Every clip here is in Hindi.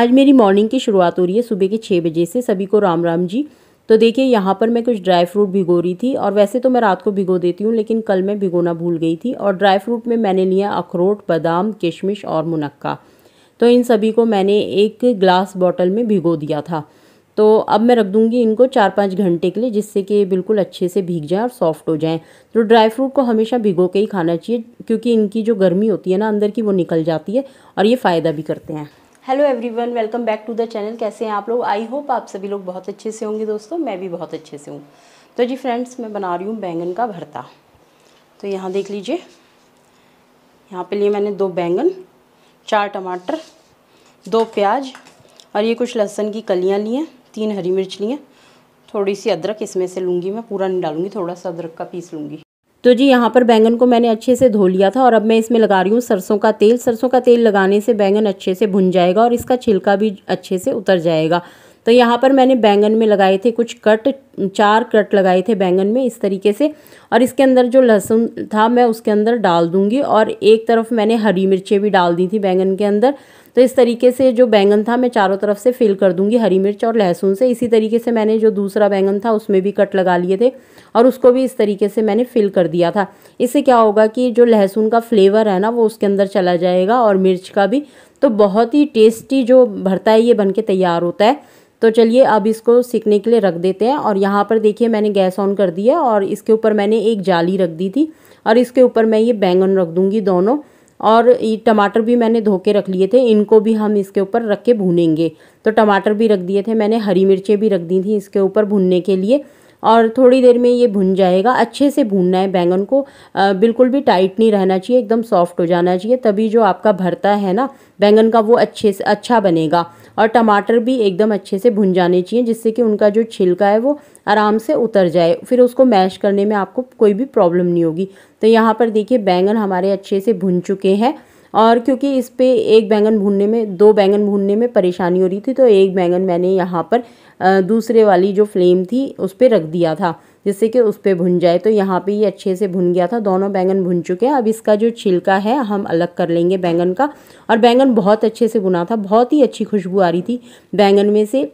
आज मेरी मॉर्निंग की शुरुआत हो रही है सुबह के छः बजे से सभी को राम राम जी तो देखिए यहाँ पर मैं कुछ ड्राई फ्रूट भिगो रही थी और वैसे तो मैं रात को भिगो देती हूँ लेकिन कल मैं भिगोना भूल गई थी और ड्राई फ्रूट में मैंने लिया अखरोट बादाम किशमिश और मुनक्का तो इन सभी को मैंने एक ग्लास बॉटल में भिगो दिया था तो अब मैं रख दूंगी इनको चार पाँच घंटे के लिए जिससे कि बिल्कुल अच्छे से भीग जाएँ और सॉफ्ट हो जाएं तो ड्राई फ्रूट को हमेशा भिगो के ही खाना चाहिए क्योंकि इनकी जो गर्मी होती है ना अंदर की वो निकल जाती है और ये फ़ायदा भी करते हैं hello everyone welcome back to the channel कैसे हैं आप लोग आई होप आप सभी लोग बहुत अच्छे से होंगे दोस्तों मैं भी बहुत अच्छे से हूँ तो जी फ्रेंड्स मैं बना रही हूँ बैंगन का भरता तो यहाँ देख लीजिए यहाँ पे लिए मैंने दो बैंगन चार टमाटर दो प्याज और ये कुछ लहसुन की कलियाँ ली हैं तीन हरी मिर्च ली हैं थोड़ी सी अदरक इसमें से लूँगी मैं पूरा नहीं डालूँगी थोड़ा सा अदरक का पीस लूँगी तो जी यहाँ पर बैंगन को मैंने अच्छे से धो लिया था और अब मैं इसमें लगा रही हूँ सरसों का तेल सरसों का तेल लगाने से बैंगन अच्छे से भुन जाएगा और इसका छिलका भी अच्छे से उतर जाएगा तो यहाँ पर मैंने बैंगन में लगाए थे कुछ कट चार कट लगाए थे बैंगन में इस तरीके से और इसके अंदर जो लहसुन था मैं उसके अंदर डाल दूँगी और एक तरफ मैंने हरी मिर्चें भी डाल दी थी बैंगन के अंदर तो इस तरीके से जो बैंगन था मैं चारों तरफ से फिल कर दूंगी हरी मिर्च और लहसुन से इसी तरीके से मैंने जो दूसरा बैंगन था उसमें भी कट लगा लिए थे और उसको भी इस तरीके से मैंने फिल कर दिया था इससे क्या होगा कि जो लहसुन का फ्लेवर है ना वो उसके अंदर चला जाएगा और मिर्च का भी तो बहुत ही टेस्टी जो भरता है ये बन के तैयार होता है तो चलिए अब इसको सीखने के लिए रख देते हैं और यहाँ पर देखिए मैंने गैस ऑन कर दिया और इसके ऊपर मैंने एक जाली रख दी थी और इसके ऊपर मैं ये बैंगन रख दूँगी दोनों और ये टमाटर भी मैंने धो के रख लिए थे इनको भी हम इसके ऊपर रख के भूनेंगे तो टमाटर भी रख दिए थे मैंने हरी मिर्चें भी रख दी थी इसके ऊपर भूनने के लिए और थोड़ी देर में ये भुन जाएगा अच्छे से भूनना है बैंगन को आ, बिल्कुल भी टाइट नहीं रहना चाहिए एकदम सॉफ्ट हो जाना चाहिए तभी जो आपका भरता है ना बैंगन का वो अच्छे से अच्छा बनेगा और टमाटर भी एकदम अच्छे से भुन जाने चाहिए जिससे कि उनका जो छिलका है वो आराम से उतर जाए फिर उसको मैश करने में आपको कोई भी प्रॉब्लम नहीं होगी तो यहाँ पर देखिए बैंगन हमारे अच्छे से भुन चुके हैं और क्योंकि इस पर एक बैंगन भूनने में दो बैंगन भूनने में परेशानी हो रही थी तो एक बैंगन मैंने यहाँ पर दूसरे वाली जो फ्लेम थी उस पर रख दिया था जिससे कि उस पर भुन जाए तो यहाँ पे ये अच्छे से भुन गया था दोनों बैंगन भुन चुके हैं अब इसका जो छिलका है हम अलग कर लेंगे बैंगन का और बैंगन बहुत अच्छे से भुना था बहुत ही अच्छी खुशबू आ रही थी बैंगन में से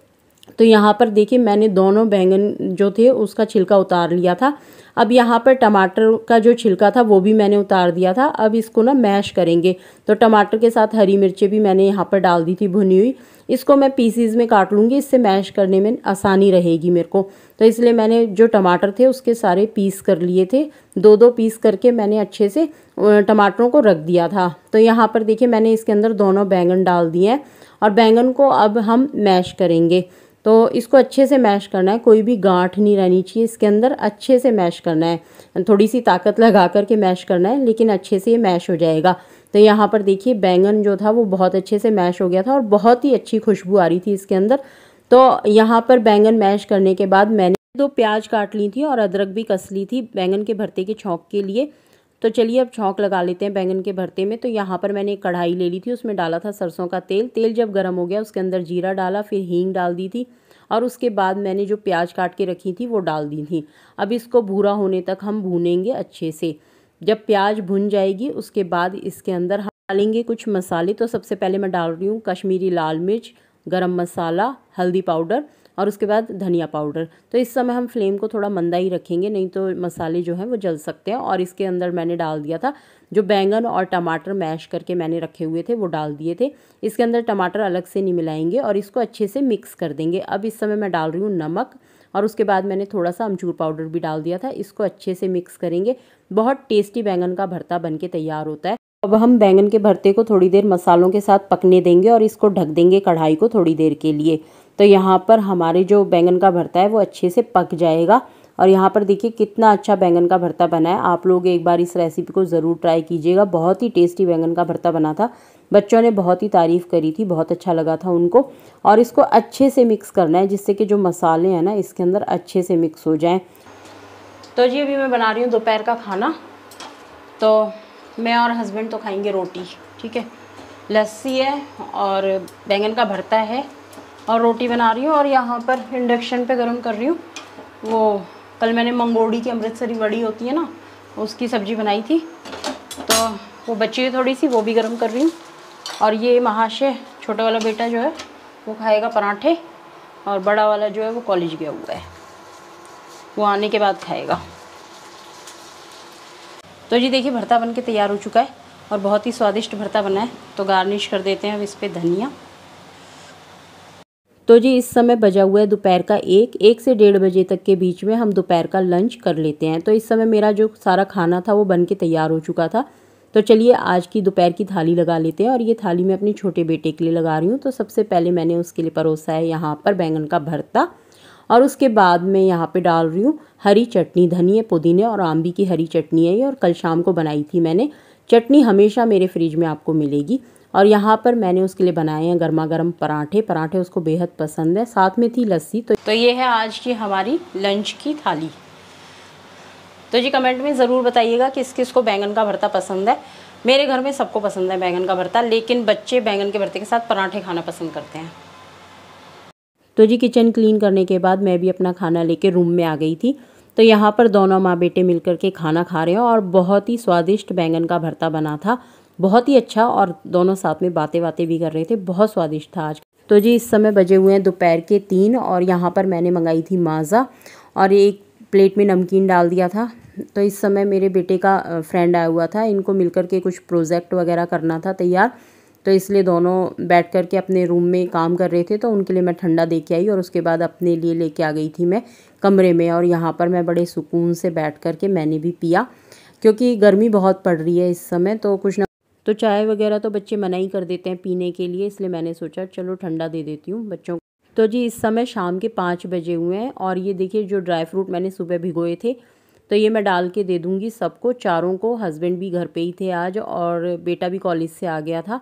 तो यहाँ पर देखिए मैंने दोनों बैंगन जो थे उसका छिलका उतार लिया था अब यहाँ पर टमाटर का जो छिलका था वो भी मैंने उतार दिया था अब इसको ना मैश करेंगे तो टमाटर के साथ हरी मिर्चें भी मैंने यहाँ पर डाल दी थी भुनी हुई इसको मैं पीसीज में काट लूँगी इससे मैश करने में आसानी रहेगी मेरे को तो इसलिए मैंने जो टमाटर थे उसके सारे पीस कर लिए थे दो दो पीस करके मैंने अच्छे से टमाटरों को रख दिया था तो यहाँ पर देखिए मैंने इसके अंदर दोनों बैंगन डाल दिए हैं और बैंगन को अब हम मैश करेंगे तो इसको अच्छे से मैश करना है कोई भी गांठ नहीं रहनी चाहिए इसके अंदर अच्छे से मैश करना है थोड़ी सी ताकत लगा करके मैश करना है लेकिन अच्छे से ये मैश हो जाएगा तो यहाँ पर देखिए बैंगन जो था वो बहुत अच्छे से मैश हो गया था और बहुत ही अच्छी खुशबू आ रही थी इसके अंदर तो यहाँ पर बैंगन मैश करने के बाद मैंने दो प्याज काट ली थी और अदरक भी कस ली थी बैंगन के भरते के छौंक के लिए तो चलिए अब छौंक लगा लेते हैं बैंगन के भरते में तो यहाँ पर मैंने एक कढ़ाई ले ली थी उसमें डाला था सरसों का तेल तेल जब गर्म हो गया उसके अंदर जीरा डाला फिर हींग डाल दी थी और उसके बाद मैंने जो प्याज काट के रखी थी वो डाल दी थी अब इसको भूरा होने तक हम भूनेंगे अच्छे से जब प्याज भुन जाएगी उसके बाद इसके अंदर हम डालेंगे कुछ मसाले तो सबसे पहले मैं डाल रही हूँ कश्मीरी लाल मिर्च गरम मसाला हल्दी पाउडर और उसके बाद धनिया पाउडर तो इस समय हम फ्लेम को थोड़ा मंदा ही रखेंगे नहीं तो मसाले जो हैं वो जल सकते हैं और इसके अंदर मैंने डाल दिया था जो बैंगन और टमाटर मैश करके मैंने रखे हुए थे वो डाल दिए थे इसके अंदर टमाटर अलग से नहीं मिलाएंगे और इसको अच्छे से मिक्स कर देंगे अब इस समय मैं डाल रही हूँ नमक और उसके बाद मैंने थोड़ा सा अमचूर पाउडर भी डाल दिया था इसको अच्छे से मिक्स करेंगे बहुत टेस्टी बैंगन का भरता बन के तैयार होता है अब हम बैंगन के भरते को थोड़ी देर मसालों के साथ पकने देंगे और इसको ढक देंगे कढ़ाई को थोड़ी देर के लिए तो यहाँ पर हमारे जो बैंगन का भरता है वो अच्छे से पक जाएगा और यहाँ पर देखिए कितना अच्छा बैंगन का भरता बना है आप लोग एक बार इस रेसिपी को ज़रूर ट्राई कीजिएगा बहुत ही टेस्टी बैंगन का भरता बना था बच्चों ने बहुत ही तारीफ़ करी थी बहुत अच्छा लगा था उनको और इसको अच्छे से मिक्स करना है जिससे कि जो मसाले हैं ना इसके अंदर अच्छे से मिक्स हो जाएँ तो जी अभी मैं बना रही हूँ दोपहर का खाना तो मैं और हस्बैंड तो खाएंगे रोटी ठीक है लस्सी है और बैंगन का भरता है और रोटी बना रही हूँ और यहाँ पर इंडक्शन पे गर्म कर रही हूँ वो कल मैंने मंगोड़ी की अमृतसरी बड़ी होती है ना उसकी सब्ज़ी बनाई थी तो वो बची हुई थोड़ी सी वो भी गर्म कर रही हूँ और ये महाशय छोटा वाला बेटा जो है वो खाएगा पराठे और बड़ा वाला जो है वो कॉलेज गया हुआ है वो आने के बाद खाएगा तो जी देखिए भरता बन के तैयार हो चुका है और बहुत ही स्वादिष्ट भरता बना है तो गार्निश कर देते हैं अब इस पर धनिया तो जी इस समय बजा हुआ है दोपहर का एक एक से डेढ़ बजे तक के बीच में हम दोपहर का लंच कर लेते हैं तो इस समय मेरा जो सारा खाना था वो बन के तैयार हो चुका था तो चलिए आज की दोपहर की थाली लगा लेते हैं और ये थाली मैं अपने छोटे बेटे के लिए लगा रही हूँ तो सबसे पहले मैंने उसके लिए परोसा है यहाँ पर बैंगन का भरता और उसके बाद मैं यहाँ पे डाल रही हूँ हरी चटनी धनिए पुदीने और आम्बी की हरी चटनी है ये और कल शाम को बनाई थी मैंने चटनी हमेशा मेरे फ्रिज में आपको मिलेगी और यहाँ पर मैंने उसके लिए बनाए हैं गर्मा गर्म पराठे पराठे उसको बेहद पसंद है साथ में थी लस्सी तो, तो ये है आज की हमारी लंच की थाली तो जी कमेंट में ज़रूर बताइएगा किस किस को बैंगन का भरता पसंद है मेरे घर में सबको पसंद है बैंगन का भरता लेकिन बच्चे बैंगन के भरते के साथ पराठे खाना पसंद करते हैं तो जी किचन क्लीन करने के बाद मैं भी अपना खाना लेके रूम में आ गई थी तो यहाँ पर दोनों माँ बेटे मिल के खाना खा रहे हैं और बहुत ही स्वादिष्ट बैंगन का भरता बना था बहुत ही अच्छा और दोनों साथ में बातें बातें भी कर रहे थे बहुत स्वादिष्ट था आज तो जी इस समय बजे हुए हैं दोपहर के तीन और यहाँ पर मैंने मंगाई थी माज़ा और एक प्लेट में नमकीन डाल दिया था तो इस समय मेरे बेटे का फ्रेंड आया हुआ था इनको मिलकर के कुछ प्रोजेक्ट वगैरह करना था तैयार तो इसलिए दोनों बैठ कर के अपने रूम में काम कर रहे थे तो उनके लिए मैं ठंडा दे के आई और उसके बाद अपने लिए लेके आ गई थी मैं कमरे में और यहाँ पर मैं बड़े सुकून से बैठ कर के मैंने भी पिया क्योंकि गर्मी बहुत पड़ रही है इस समय तो कुछ तो चाय वगैरह तो बच्चे मना ही कर देते हैं पीने के लिए इसलिए मैंने सोचा चलो ठंडा दे देती हूँ बच्चों तो जी इस समय शाम के पाँच बजे हुए हैं और ये देखिए जो ड्राई फ्रूट मैंने सुबह भिगोए थे तो ये मैं डाल के दे दूँगी सबको चारों को हस्बैंड भी घर पे ही थे आज और बेटा भी कॉलेज से आ गया था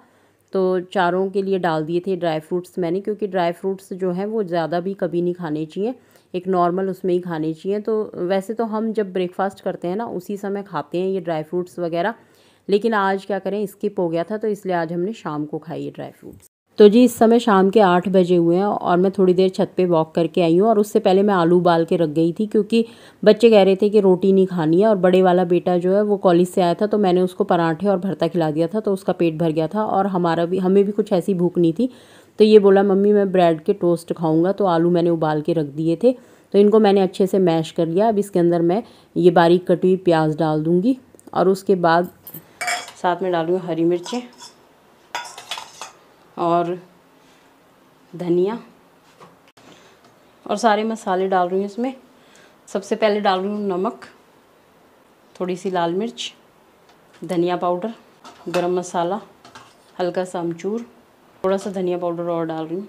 तो चारों के लिए डाल दिए थे ड्राई फ्रूट्स मैंने क्योंकि ड्राई फ्रूट्स जो हैं वो ज़्यादा भी कभी नहीं खाने चाहिए एक नॉर्मल उसमें ही खाने चाहिए तो वैसे तो हम जब ब्रेकफास्ट करते हैं ना उसी समय खाते हैं ये ड्राई फ्रूट्स वगैरह लेकिन आज क्या करें स्किप हो गया था तो इसलिए आज हमने शाम को खाई है ड्राई फ्रूट्स तो जी इस समय शाम के आठ बजे हुए हैं और मैं थोड़ी देर छत पे वॉक करके आई हूँ और उससे पहले मैं आलू उबाल के रख गई थी क्योंकि बच्चे कह रहे थे कि रोटी नहीं खानी है और बड़े वाला बेटा जो है वो कॉलेज से आया था तो मैंने उसको पराठे और भरता खिला दिया था तो उसका पेट भर गया था और हमारा भी हमें भी कुछ ऐसी भूख नहीं थी तो ये बोला मम्मी मैं ब्रेड के टोस्ट खाऊँगा तो आलू मैंने उबाल के रख दिए थे तो इनको मैंने अच्छे से मैश कर लिया अब इसके अंदर मैं ये बारीक कटी हुई प्याज डाल दूँगी और उसके बाद साथ में डालूँगी हरी मिर्चें और धनिया और सारे मसाले डाल रही हूँ इसमें सबसे पहले डाल रही हूँ नमक थोड़ी सी लाल मिर्च धनिया पाउडर गरम मसाला हल्का सा अमचूर थोड़ा सा धनिया पाउडर और डाल रही हूँ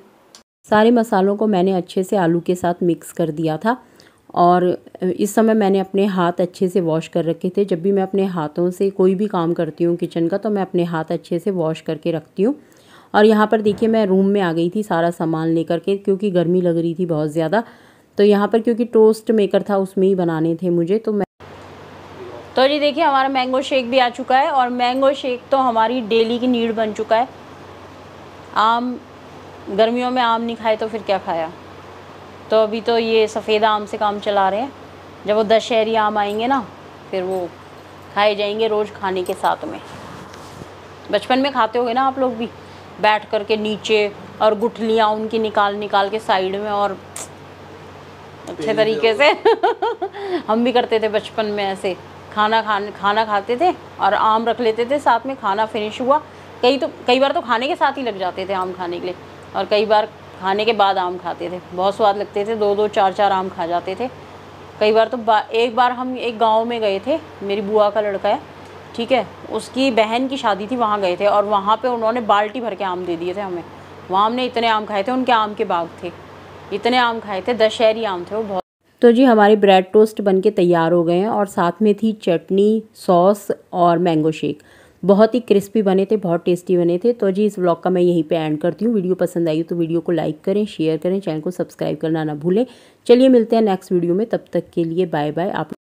सारे मसालों को मैंने अच्छे से आलू के साथ मिक्स कर दिया था और इस समय मैंने अपने हाथ अच्छे से वॉश कर रखे थे जब भी मैं अपने हाथों से कोई भी काम करती हूँ किचन का तो मैं अपने हाथ अच्छे से वॉश करके रखती हूँ और यहाँ पर देखिए मैं रूम में आ गई थी सारा सामान लेकर के क्योंकि गर्मी लग रही थी बहुत ज़्यादा तो यहाँ पर क्योंकि टोस्ट मेकर था उसमें ही बनाने थे मुझे तो मैं तो जी देखिए हमारा मैंगो शेक भी आ चुका है और मैंगो शेक तो हमारी डेली की नीड बन चुका है आम गर्मियों में आम नहीं खाए तो फिर क्या खाया तो अभी तो ये सफ़ेद आम से काम चला रहे हैं जब वो दशहरी आम आएंगे ना फिर वो खाए जाएंगे रोज़ खाने के साथ में बचपन में खाते होंगे ना आप लोग भी बैठ कर के नीचे और गुठलियाँ उनकी निकाल निकाल के साइड में और अच्छे तरीके से हम भी करते थे बचपन में ऐसे खाना खाने खाना खाते थे और आम रख लेते थे साथ में खाना फिनिश हुआ कई तो कई बार तो खाने के साथ ही लग जाते थे आम खाने के लिए और कई बार खाने के बाद आम खाते थे बहुत स्वाद लगते थे दो दो चार चार आम खा जाते थे कई बार तो बा, एक बार हम एक गांव में गए थे मेरी बुआ का लड़का है ठीक है उसकी बहन की शादी थी वहाँ गए थे और वहाँ पे उन्होंने बाल्टी भर के आम दे दिए थे हमें वहाँ हमने इतने आम खाए थे उनके आम के बाग थे इतने आम खाए थे दशहरी आम थे वो बहुत तो जी हमारे ब्रेड टोस्ट बन तैयार हो गए हैं और साथ में थी चटनी सॉस और मैंगो शेक बहुत ही क्रिस्पी बने थे बहुत टेस्टी बने थे तो जी इस ब्लॉग का मैं यहीं पे एंड करती हूँ वीडियो पसंद आई तो वीडियो को लाइक करें शेयर करें चैनल को सब्सक्राइब करना ना भूलें चलिए मिलते हैं नेक्स्ट वीडियो में तब तक के लिए बाय बाय आप